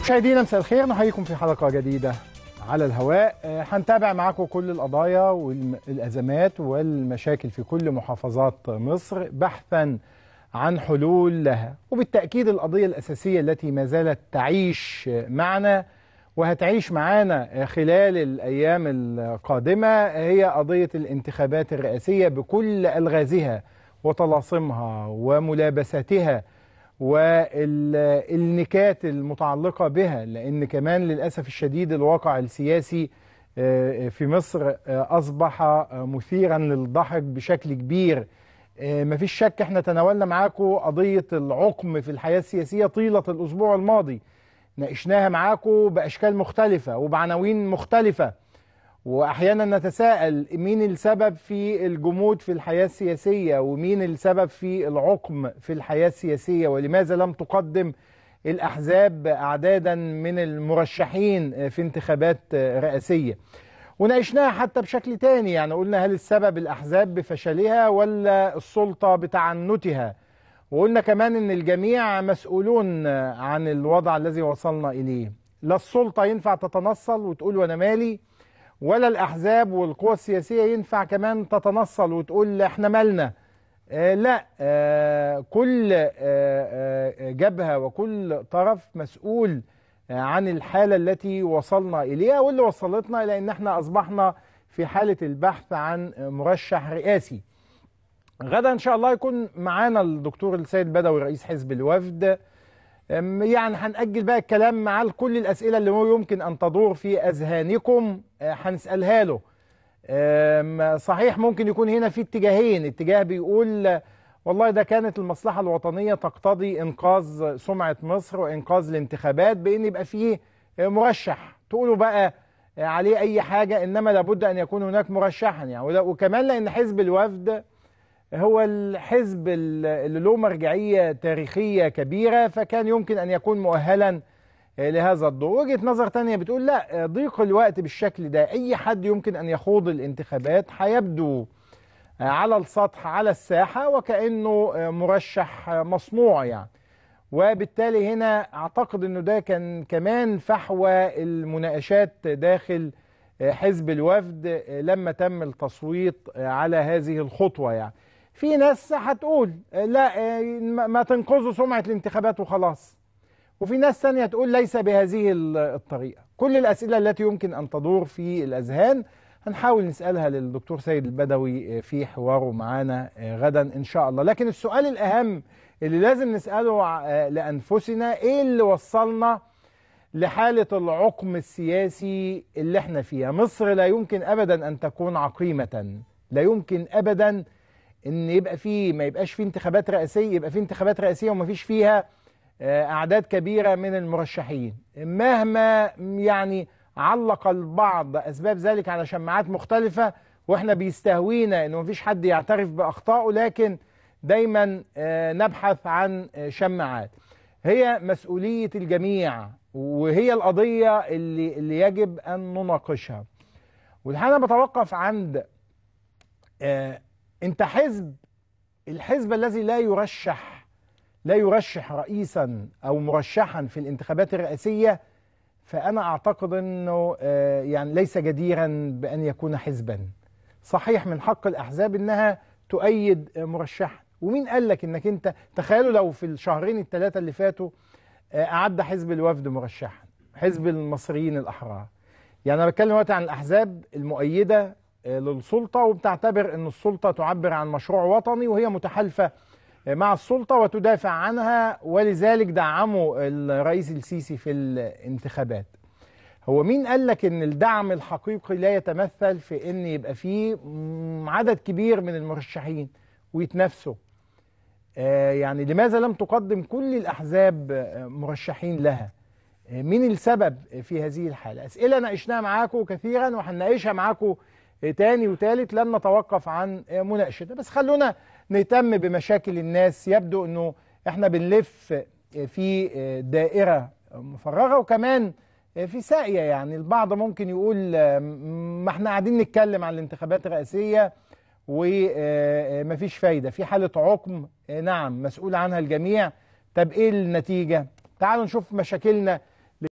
مشاهدينا مساء الخير نحييكم في حلقه جديده على الهواء آه، هنتابع معاكم كل القضايا والازمات والمشاكل في كل محافظات مصر بحثا عن حلول لها وبالتاكيد القضيه الاساسيه التي ما زالت تعيش معنا وهتعيش معانا خلال الايام القادمه هي قضيه الانتخابات الرئاسيه بكل الغازها وطلاسمها وملابساتها والنكات المتعلقة بها لأن كمان للأسف الشديد الواقع السياسي آه، آه، في مصر آه، أصبح مثيرا للضحك بشكل كبير مفيش شك احنا تناولنا معاكم قضية العقم في الحياة السياسية طيلة الأسبوع الماضي ناقشناها معاكم بأشكال مختلفة وبعناوين مختلفة واحيانا نتساءل مين السبب في الجمود في الحياه السياسيه ومين السبب في العقم في الحياه السياسيه ولماذا لم تقدم الاحزاب اعدادا من المرشحين في انتخابات رئاسيه وناقشناها حتى بشكل تاني يعني قلنا هل السبب الاحزاب بفشلها ولا السلطه بتعنتها وقلنا كمان ان الجميع مسؤولون عن الوضع الذي وصلنا اليه لا السلطه ينفع تتنصل وتقول وانا مالي ولا الأحزاب والقوى السياسية ينفع كمان تتنصل وتقول احنا مالنا آه لا آه كل آه, آه، جبهة وكل طرف مسؤول آه، عن الحالة التي وصلنا إليها واللي وصلتنا إلى أن احنا أصبحنا في حالة البحث عن مرشح رئاسي غدا إن شاء الله يكون معانا الدكتور السيد بدوي رئيس حزب الوفد يعني هنأجل بقى الكلام معاه لكل الأسئلة اللي هو يمكن أن تدور في أذهانكم أه، هنسألها له صحيح ممكن يكون هنا في اتجاهين اتجاه بيقول والله ده كانت المصلحة الوطنية تقتضي إنقاذ سمعة مصر وإنقاذ الانتخابات بأن يبقى فيه أه، مرشح تقولوا بقى أه، عليه أي حاجة إنما لابد أن يكون هناك مرشحا يعني وكمان لأن حزب الوفد هو الحزب اللي له مرجعية تاريخية كبيرة فكان يمكن أن يكون مؤهلا آه، لهذا الضوء وجهة نظر تانية بتقول لا آه، ضيق الوقت بالشكل ده أي حد يمكن أن يخوض الانتخابات هيبدو آه، على السطح على الساحة وكأنه مرشح مصنوع يعني وبالتالي هنا أعتقد أنه ده كان كمان فحوى المناقشات داخل حزب الوفد لما تم التصويت على هذه الخطوة يعني في ناس هتقول لا آه، ما تنقذوا سمعة الانتخابات وخلاص وفي ناس ثانية تقول ليس بهذه الطريقة كل الأسئلة التي يمكن أن تدور في الأذهان هنحاول نسألها للدكتور سيد البدوي آه، في حواره معانا آه، غدا إن شاء الله لكن السؤال الأهم اللي لازم نسأله لأنفسنا إيه اللي وصلنا لحالة العقم السياسي اللي احنا فيها مصر لا يمكن أبدا أن تكون عقيمة لا يمكن أبدا ان يبقى فيه ما يبقاش فيه انتخابات رئاسيه يبقى فيه انتخابات رئاسيه وما فيش فيها آه، اعداد كبيره من المرشحين مهما يعني علق البعض اسباب ذلك على شماعات مختلفه واحنا بيستهوينا انه ما فيش حد يعترف باخطائه لكن دايما آه، نبحث عن آه، شماعات هي مسؤوليه الجميع وهي القضيه اللي اللي يجب ان نناقشها والحقيقه انا بتوقف عند انت حزب الحزب الذي لا يرشح لا يرشح رئيسا او مرشحا في الانتخابات الرئاسيه فانا اعتقد انه آه، يعني ليس جديرا بان يكون حزبا صحيح من حق الاحزاب انها تؤيد مرشحا ومين قال لك انك انت تخيلوا لو في الشهرين الثلاثه اللي فاتوا آه، اعد حزب الوفد مرشحا حزب المصريين الاحرار يعني انا بتكلم دلوقتي عن الاحزاب المؤيده للسلطة وبتعتبر أن السلطة تعبر عن مشروع وطني وهي متحالفة مع السلطة وتدافع عنها ولذلك دعموا الرئيس السيسي في الانتخابات هو مين قال لك ان الدعم الحقيقي لا يتمثل في ان يبقى فيه عدد كبير من المرشحين ويتنافسوا آه يعني لماذا لم تقدم كل الاحزاب مرشحين لها آه مين السبب في هذه الحاله اسئله ناقشناها معاكم كثيرا وهنناقشها معاكم إيه تاني وتالت لن نتوقف عن مناقشتها بس خلونا نهتم بمشاكل الناس يبدو انه احنا بنلف في دائره مفرغه وكمان في ساقيه يعني البعض ممكن يقول ما احنا قاعدين نتكلم عن الانتخابات الرئاسيه ومفيش آه، فايده في حاله عقم آه، نعم مسؤول عنها الجميع طب ايه النتيجه تعالوا نشوف مشاكلنا